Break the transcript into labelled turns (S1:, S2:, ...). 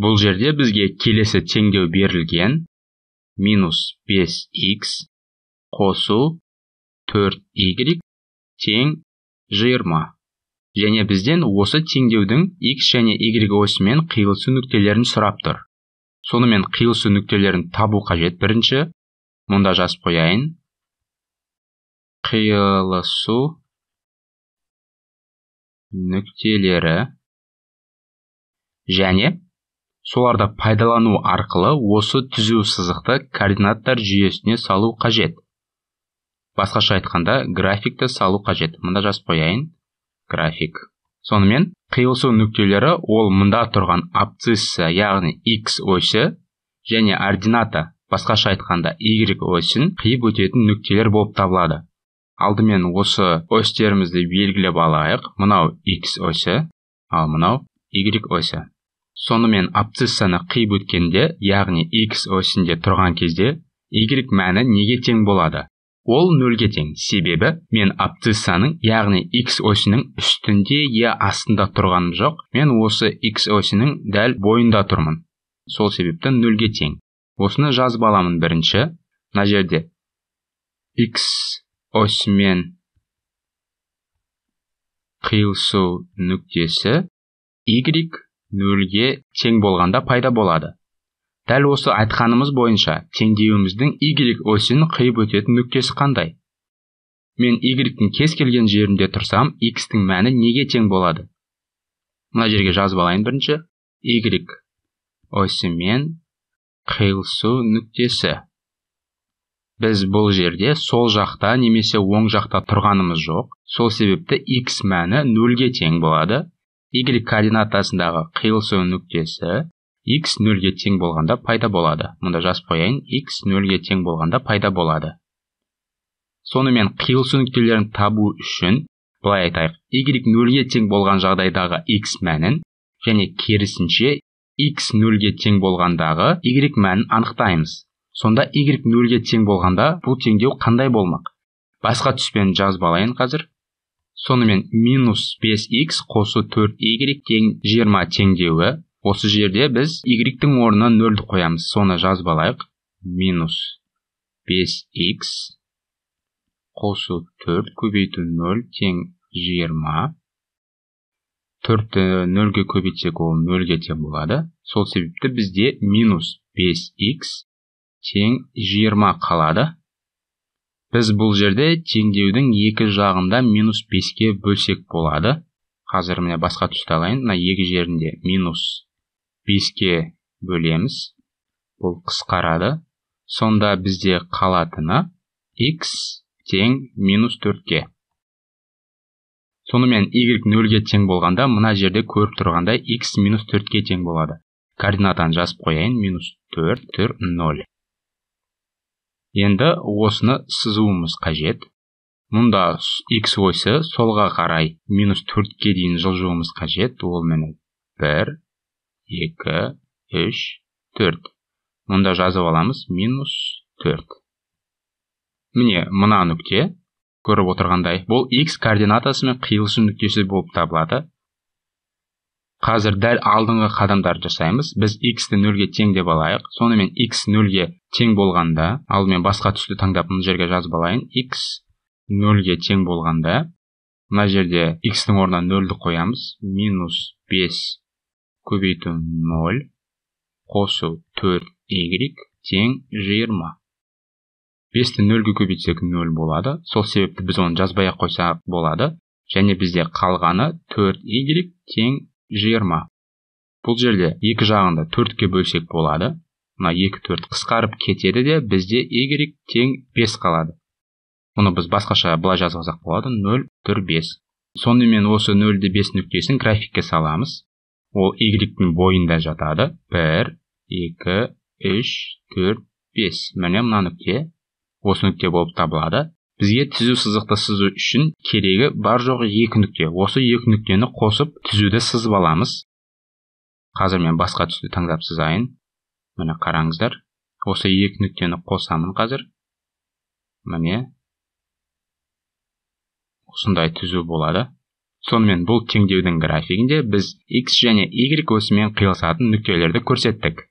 S1: бұл жерде бізге келесі теңдеу берілген минус 5x қосу 4y тең 20 және бізден осы теңдеудің x және y осімен қиылысу нүктелерін сұрап тұр сонымен қиылысу нүктелерін табу қажет бірінші мұнда жазып қояйын қиылысу нүктелері және соларды пайдалану арқылы осы түзу сызықты координаттар жүйесіне салу қажет басқаша айтқанда графикті салу қажет мында жазып қояйын график сонымен қиылысу нүктелері ол мында тұрған абцисса яғни x осі және ордината басқаша айтқанда y осін қиып өтетін нүктелер болып табылады алдымен осы осьтерімізді белгілеп алайық мынау x осі ал мынау y осі сонымен абцессаны қиып өткенде яғни x осінде тұрған кезде y мәні неге тең болады ол нөлге тең себебі мен абциссаның яғни x осінің үстінде я астында тұрғаным жоқ мен осы x осінің дәл бойында тұрмын сол себепті нөлге тең осыны жазып аламын бірінші мына жерде x осімен қиылысу нүктесі y нөлге тең болғанда пайда болады дәл осы айтқанымыз бойынша теңдеуіміздің y осін қиып өтетін нүктесі қандай мен y-тің кез келген жерінде тұрсам x-тің мәні неге тең болады мына жерге жазып алайын бірінші y осімен қиылысу нүктесі біз бұл жерде сол жақта немесе оң жақта тұрғанымыз жоқ сол себепті x мәні нөлге тең болады y координатасындағы қиылысу нүктесі x нөлге тең болғанда пайда болады мұнда жазып қояйын x нөлге тең болғанда пайда болады сонымен қиылысу нүктелерін табу үшін былай айтайық y нөлге тең болған жағдайдағы x мәнін және керісінше x нөлге тең болғандағы y мәнін анықтаймыз сонда y нөлге тең болғанда бұл теңдеу қандай болмақ басқа түспен жазып алайын қазір сонымен минус 5x қосу 4y тең 20 теңдеуі осы жерде біз y-тің орнына нөлді қоямыз соны жазып алайық минус 5x қосу 4 көбейту 0 тең 20 4 0-ге көбейтсек ол 0-ге тең болады сол себепті бізде минус 5x тең 20 қалады біз бұл жерде теңдеудің екі жағында минус беске бөлсек болады қазір міне басқа түсті алайын мына екі жерінде минус беске бөлеміз бұл қысқарады сонда бізде қалатыны x тең минус төртке сонымен y нөлге тең болғанда мына жерде көріп тұрғандай x минус төртке тең болады координатаны жазып қояйын минус төрт нөл енді осыны сызуымыз қажет мұнда x осі солға қарай минус төртке дейін жылжуымыз қажет ол міне бір екі үш төрт мұнда жазып аламыз минус төрт міне мына нүкте көріп отырғандай бұл x координатасы мен қиылысу нүктесі болып табылады қазір дәл алдыңғы қадамдарды жасаймыз біз x-ті нөлге тең деп алайық сонымен x нөлге тең болғанда алдымен басқа түсті таңдап мына жерге жазып алайын x нөлге тең болғанда мына жерде x-тің орнына нөлді қоямыз минус бес көбейту ноль қосу төрт y тең жиырма бесті нөлге көбейтсек нөл болады сол себепті біз оны жазбай ақ қойсақ болады және бізде қалғаны төрт y тең жиырма бұл жерде екі жағында төртке бөлсек болады мына екі төрт қысқарып кетеді де бізде y тең бес қалады мұны біз басқаша былай жазсақ болады нөл түр бес сонымен осы нөлді бес нүктесін графикке саламыз ол игректің бойында жатады бір екі үш төрт бес міне мына нүкте осы нүкте болып табылады бізге түзу сызықты сызу үшін керегі бар жоғы екі нүкте осы екі нүктені қосып түзуді сызып аламыз қазір мен басқа түсті таңдап сызайын міне қараңыздар осы екі нүктені қосамын қазір міне осындай түзу болады сонымен бұл теңдеудің графигінде біз x және y осімен қиылысатын нүктелерді көрсеттік